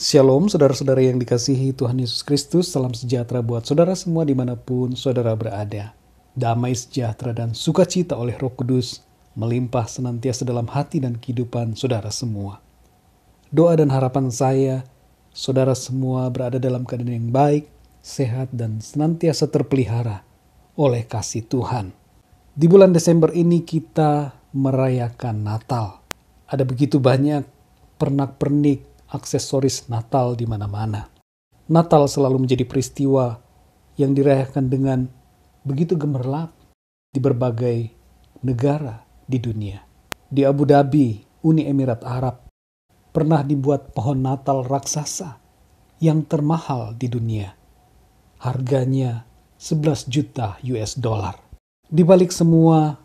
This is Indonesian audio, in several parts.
Shalom saudara-saudara yang dikasihi Tuhan Yesus Kristus, salam sejahtera buat saudara semua dimanapun saudara berada. Damai sejahtera dan sukacita oleh roh kudus melimpah senantiasa dalam hati dan kehidupan saudara semua. Doa dan harapan saya, saudara semua berada dalam keadaan yang baik, sehat dan senantiasa terpelihara oleh kasih Tuhan. Di bulan Desember ini kita merayakan Natal. Ada begitu banyak pernak-pernik aksesoris Natal di mana-mana. Natal selalu menjadi peristiwa yang dirayakan dengan begitu gemerlap di berbagai negara di dunia. Di Abu Dhabi, Uni Emirat Arab, pernah dibuat pohon Natal raksasa yang termahal di dunia. Harganya 11 juta US dollar. Di balik semua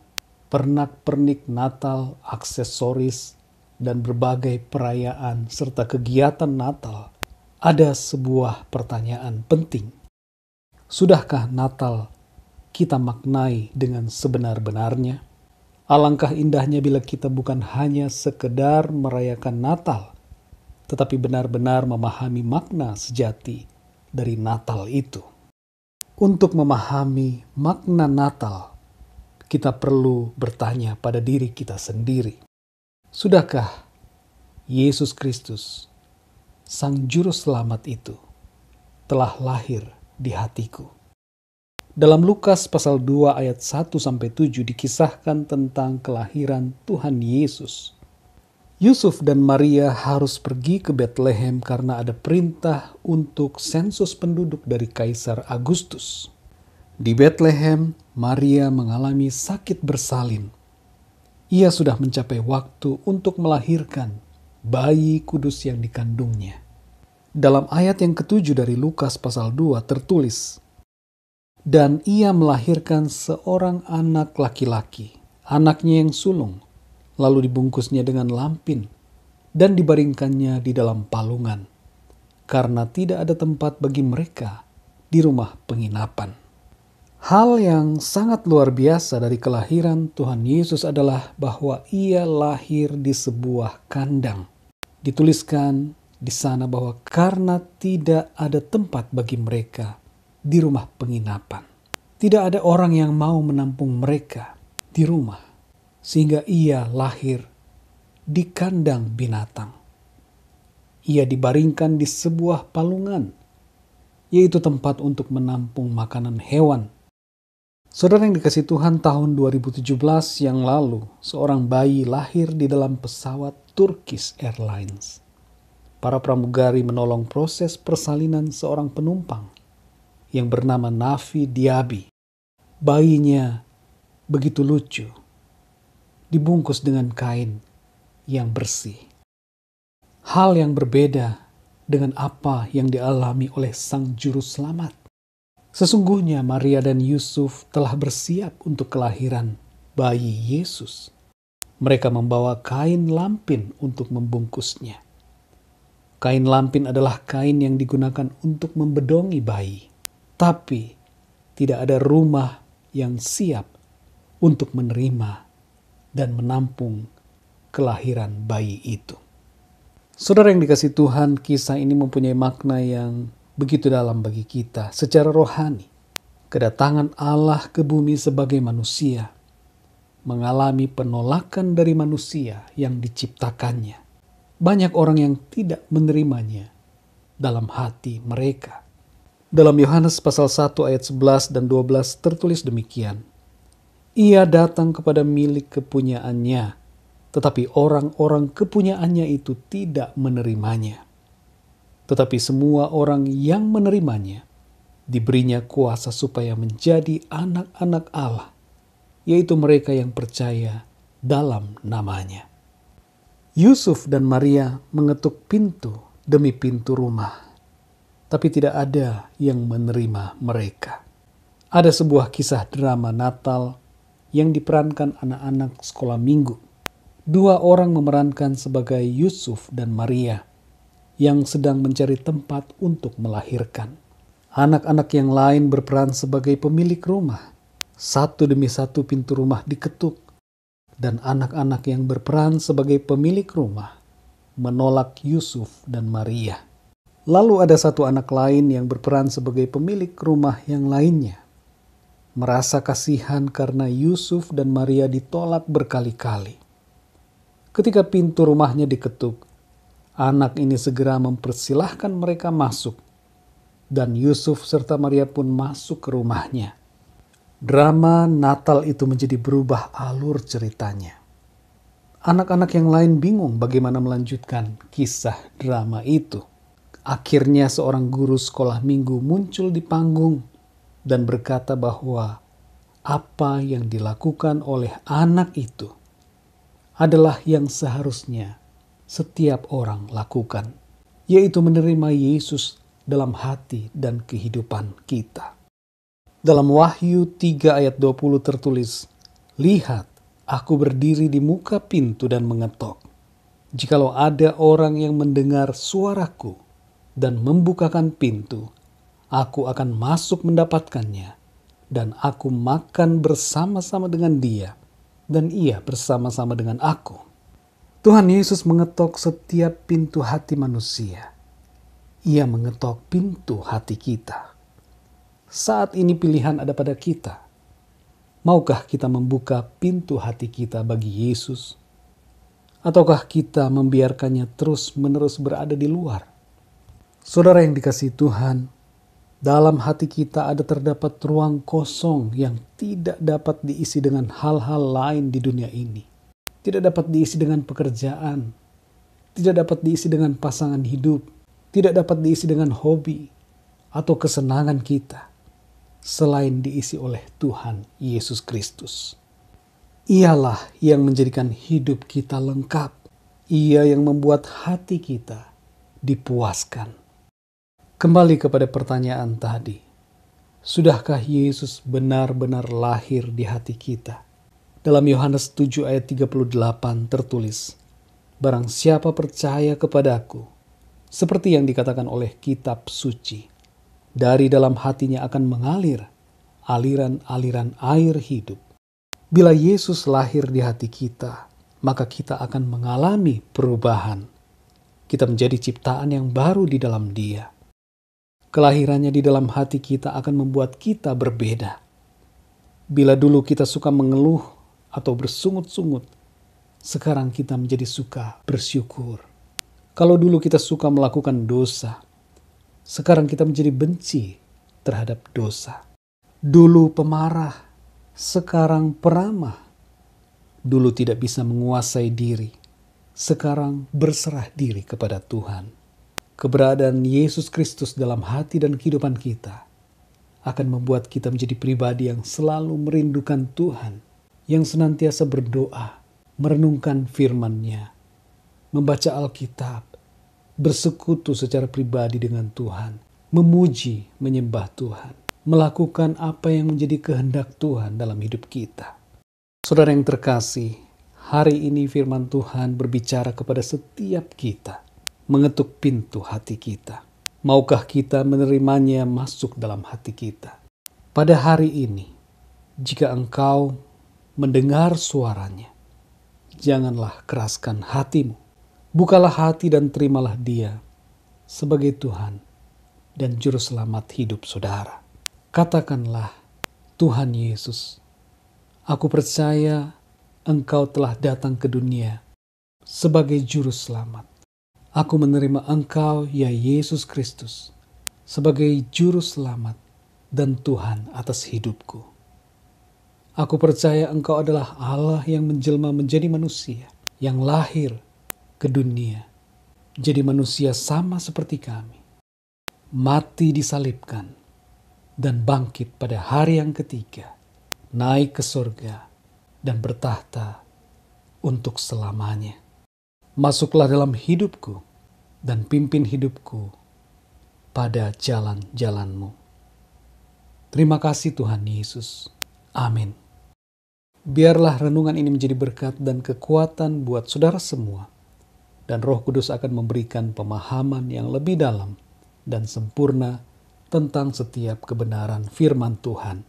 pernak-pernik Natal, aksesoris, dan berbagai perayaan serta kegiatan Natal, ada sebuah pertanyaan penting. Sudahkah Natal kita maknai dengan sebenar-benarnya? Alangkah indahnya bila kita bukan hanya sekedar merayakan Natal, tetapi benar-benar memahami makna sejati dari Natal itu. Untuk memahami makna Natal, kita perlu bertanya pada diri kita sendiri Sudahkah Yesus Kristus, Sang Juru Selamat itu, telah lahir di hatiku? Dalam Lukas pasal 2 ayat 1 sampai 7 dikisahkan tentang kelahiran Tuhan Yesus. Yusuf dan Maria harus pergi ke Bethlehem karena ada perintah untuk sensus penduduk dari Kaisar Agustus. Di Bethlehem, Maria mengalami sakit bersalin ia sudah mencapai waktu untuk melahirkan bayi kudus yang dikandungnya. Dalam ayat yang ketujuh dari Lukas pasal 2 tertulis, Dan ia melahirkan seorang anak laki-laki, anaknya yang sulung, lalu dibungkusnya dengan lampin, dan dibaringkannya di dalam palungan, karena tidak ada tempat bagi mereka di rumah penginapan. Hal yang sangat luar biasa dari kelahiran Tuhan Yesus adalah bahwa ia lahir di sebuah kandang. Dituliskan di sana bahwa karena tidak ada tempat bagi mereka di rumah penginapan. Tidak ada orang yang mau menampung mereka di rumah. Sehingga ia lahir di kandang binatang. Ia dibaringkan di sebuah palungan, yaitu tempat untuk menampung makanan hewan Saudara yang dikasih Tuhan tahun 2017 yang lalu, seorang bayi lahir di dalam pesawat Turkish Airlines. Para pramugari menolong proses persalinan seorang penumpang yang bernama Nafi Diabi. Bayinya begitu lucu, dibungkus dengan kain yang bersih. Hal yang berbeda dengan apa yang dialami oleh sang juru selamat Sesungguhnya Maria dan Yusuf telah bersiap untuk kelahiran bayi Yesus. Mereka membawa kain lampin untuk membungkusnya. Kain lampin adalah kain yang digunakan untuk membedongi bayi, tapi tidak ada rumah yang siap untuk menerima dan menampung kelahiran bayi itu. Saudara yang dikasih Tuhan, kisah ini mempunyai makna yang begitu dalam bagi kita secara rohani. Kedatangan Allah ke bumi sebagai manusia mengalami penolakan dari manusia yang diciptakannya. Banyak orang yang tidak menerimanya dalam hati mereka. Dalam Yohanes pasal 1 ayat 11 dan 12 tertulis demikian. Ia datang kepada milik kepunyaannya, tetapi orang-orang kepunyaannya itu tidak menerimanya tetapi semua orang yang menerimanya diberinya kuasa supaya menjadi anak-anak Allah, yaitu mereka yang percaya dalam namanya. Yusuf dan Maria mengetuk pintu demi pintu rumah, tapi tidak ada yang menerima mereka. Ada sebuah kisah drama Natal yang diperankan anak-anak sekolah minggu. Dua orang memerankan sebagai Yusuf dan Maria yang sedang mencari tempat untuk melahirkan. Anak-anak yang lain berperan sebagai pemilik rumah. Satu demi satu pintu rumah diketuk, dan anak-anak yang berperan sebagai pemilik rumah menolak Yusuf dan Maria. Lalu ada satu anak lain yang berperan sebagai pemilik rumah yang lainnya. Merasa kasihan karena Yusuf dan Maria ditolak berkali-kali. Ketika pintu rumahnya diketuk, Anak ini segera mempersilahkan mereka masuk. Dan Yusuf serta Maria pun masuk ke rumahnya. Drama Natal itu menjadi berubah alur ceritanya. Anak-anak yang lain bingung bagaimana melanjutkan kisah drama itu. Akhirnya seorang guru sekolah minggu muncul di panggung dan berkata bahwa apa yang dilakukan oleh anak itu adalah yang seharusnya setiap orang lakukan, yaitu menerima Yesus dalam hati dan kehidupan kita. Dalam Wahyu 3 ayat 20 tertulis, Lihat, aku berdiri di muka pintu dan mengetok. Jikalau ada orang yang mendengar suaraku dan membukakan pintu, aku akan masuk mendapatkannya, dan aku makan bersama-sama dengan dia, dan ia bersama-sama dengan aku. Tuhan Yesus mengetok setiap pintu hati manusia. Ia mengetok pintu hati kita. Saat ini pilihan ada pada kita. Maukah kita membuka pintu hati kita bagi Yesus? Ataukah kita membiarkannya terus-menerus berada di luar? Saudara yang dikasih Tuhan, dalam hati kita ada terdapat ruang kosong yang tidak dapat diisi dengan hal-hal lain di dunia ini tidak dapat diisi dengan pekerjaan, tidak dapat diisi dengan pasangan hidup, tidak dapat diisi dengan hobi atau kesenangan kita, selain diisi oleh Tuhan Yesus Kristus. Ialah yang menjadikan hidup kita lengkap. Ia yang membuat hati kita dipuaskan. Kembali kepada pertanyaan tadi. Sudahkah Yesus benar-benar lahir di hati kita? Dalam Yohanes 7 ayat 38 tertulis, Barang siapa percaya kepadaku, seperti yang dikatakan oleh kitab suci, dari dalam hatinya akan mengalir aliran-aliran air hidup. Bila Yesus lahir di hati kita, maka kita akan mengalami perubahan. Kita menjadi ciptaan yang baru di dalam Dia. Kelahirannya di dalam hati kita akan membuat kita berbeda. Bila dulu kita suka mengeluh atau bersungut-sungut, sekarang kita menjadi suka bersyukur. Kalau dulu kita suka melakukan dosa, sekarang kita menjadi benci terhadap dosa. Dulu pemarah, sekarang peramah. Dulu tidak bisa menguasai diri, sekarang berserah diri kepada Tuhan. Keberadaan Yesus Kristus dalam hati dan kehidupan kita akan membuat kita menjadi pribadi yang selalu merindukan Tuhan yang senantiasa berdoa, merenungkan firman-Nya, membaca Alkitab, bersekutu secara pribadi dengan Tuhan, memuji, menyembah Tuhan, melakukan apa yang menjadi kehendak Tuhan dalam hidup kita. Saudara yang terkasih, hari ini firman Tuhan berbicara kepada setiap kita, mengetuk pintu hati kita. Maukah kita menerimanya masuk dalam hati kita? Pada hari ini, jika engkau mendengar suaranya. Janganlah keraskan hatimu. Bukalah hati dan terimalah dia sebagai Tuhan dan Juru Selamat hidup saudara. Katakanlah, Tuhan Yesus, aku percaya Engkau telah datang ke dunia sebagai Juru Selamat. Aku menerima Engkau, ya Yesus Kristus, sebagai Juru Selamat dan Tuhan atas hidupku. Aku percaya engkau adalah Allah yang menjelma menjadi manusia, yang lahir ke dunia, jadi manusia sama seperti kami, mati disalibkan, dan bangkit pada hari yang ketiga, naik ke surga, dan bertahta untuk selamanya. Masuklah dalam hidupku, dan pimpin hidupku pada jalan-jalanmu. Terima kasih Tuhan Yesus. Amin. Biarlah renungan ini menjadi berkat dan kekuatan buat saudara semua. Dan roh kudus akan memberikan pemahaman yang lebih dalam dan sempurna tentang setiap kebenaran firman Tuhan.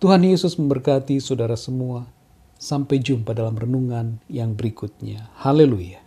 Tuhan Yesus memberkati saudara semua. Sampai jumpa dalam renungan yang berikutnya. Haleluya!